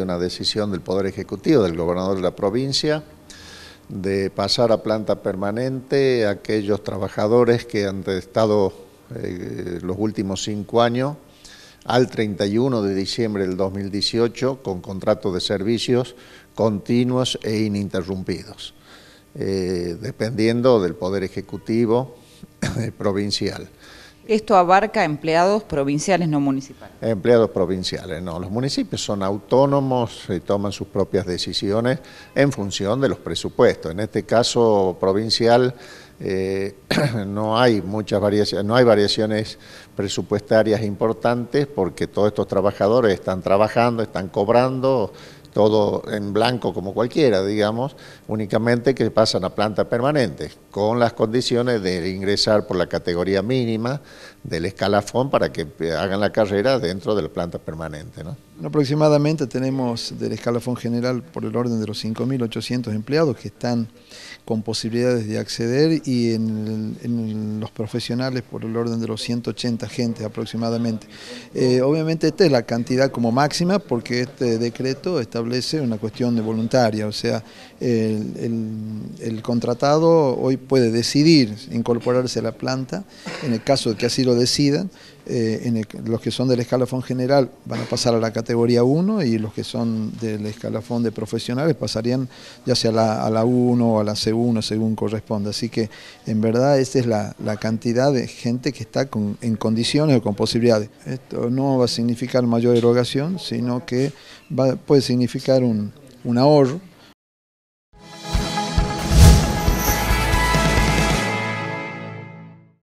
una decisión del Poder Ejecutivo, del gobernador de la provincia, de pasar a planta permanente a aquellos trabajadores que han estado eh, los últimos cinco años al 31 de diciembre del 2018 con contratos de servicios continuos e ininterrumpidos, eh, dependiendo del Poder Ejecutivo provincial. Esto abarca empleados provinciales, no municipales. Empleados provinciales, no. Los municipios son autónomos y toman sus propias decisiones en función de los presupuestos. En este caso provincial eh, no hay muchas variaciones, no hay variaciones presupuestarias importantes porque todos estos trabajadores están trabajando, están cobrando todo en blanco como cualquiera, digamos, únicamente que pasan a planta permanente, con las condiciones de ingresar por la categoría mínima del escalafón para que hagan la carrera dentro de la planta permanente. ¿no? Aproximadamente tenemos del escalafón general por el orden de los 5.800 empleados que están con posibilidades de acceder y en en el profesionales por el orden de los 180 gentes aproximadamente. Eh, obviamente esta es la cantidad como máxima porque este decreto establece una cuestión de voluntaria, o sea, el, contratado hoy puede decidir incorporarse a la planta, en el caso de que así lo decidan, eh, en los que son del escalafón general van a pasar a la categoría 1 y los que son del escalafón de profesionales pasarían ya sea a la, 1 o a la C1 según corresponda. Así que en verdad esta es la cantidad de gente que está en condiciones o con posibilidades. Esto no va a significar mayor erogación, sino que puede significar un, un ahorro